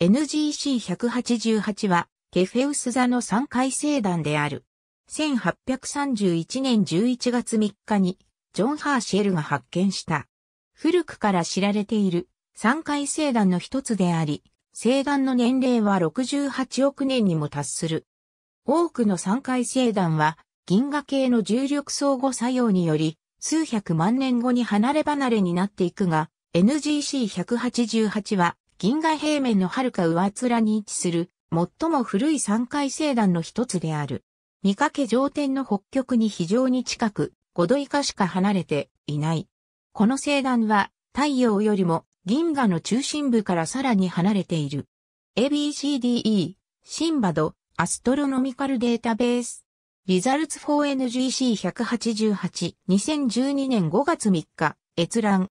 NGC188 は、ケフェウス座の三回星団である。1831年11月3日に、ジョン・ハーシェルが発見した。古くから知られている三回星団の一つであり、星団の年齢は68億年にも達する。多くの三回星団は、銀河系の重力相互作用により、数百万年後に離れ離れになっていくが、NGC188 は銀河平面の遥か上面に位置する、最も古い三階星団の一つである。見かけ上天の北極に非常に近く、5度以下しか離れていない。この星団は、太陽よりも銀河の中心部からさらに離れている。ABCDE、シンバド、アストロノミカルデータベース。リザルツ 4NGC188、2012年5月3日、閲覧。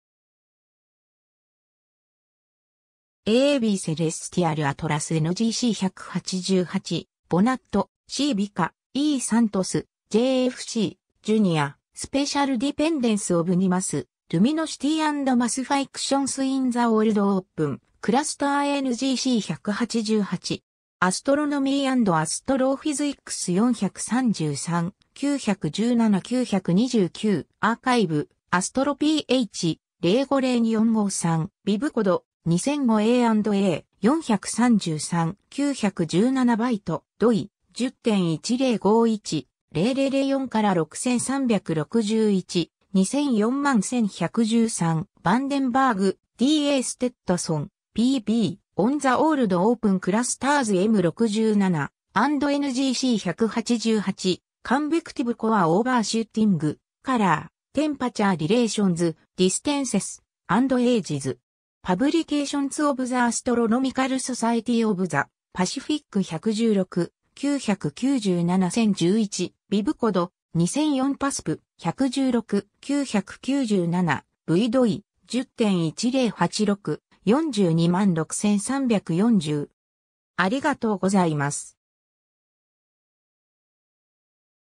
AAB セレスティアルアトラス NGC188、ボナット、C ビカ、E サントス、JFC、ジュニア、スペシャルディペンデンスオブニマス、ルミノシティマスファイクションスインザオールドオープン、クラスター NGC188、アストロノミーアストロフィズイックス433、917-929、アーカイブ、アストロ PH、0502453、ビブコド、2005A&A433-917 バイト、ドイ、10.1051-0004から6361、2004万1113、バンデンバーグ、D.A. ステッドソン、PB、オンザオールドオープンクラスターズ M67、アンド NGC188、カンベクティブコアオーバーシューティング、カラー、テンパチャーリレーションズ、ディステンセス、アンドエイジズ。パブリケーションズ・オブ・ザ・アストロノミカル・ソサイティ・オブ・ザ・パシフィック116、997-1011、ビブコド、2004パスプ、116、997、V ドイ、10.1086、426,340。ありがとうございます。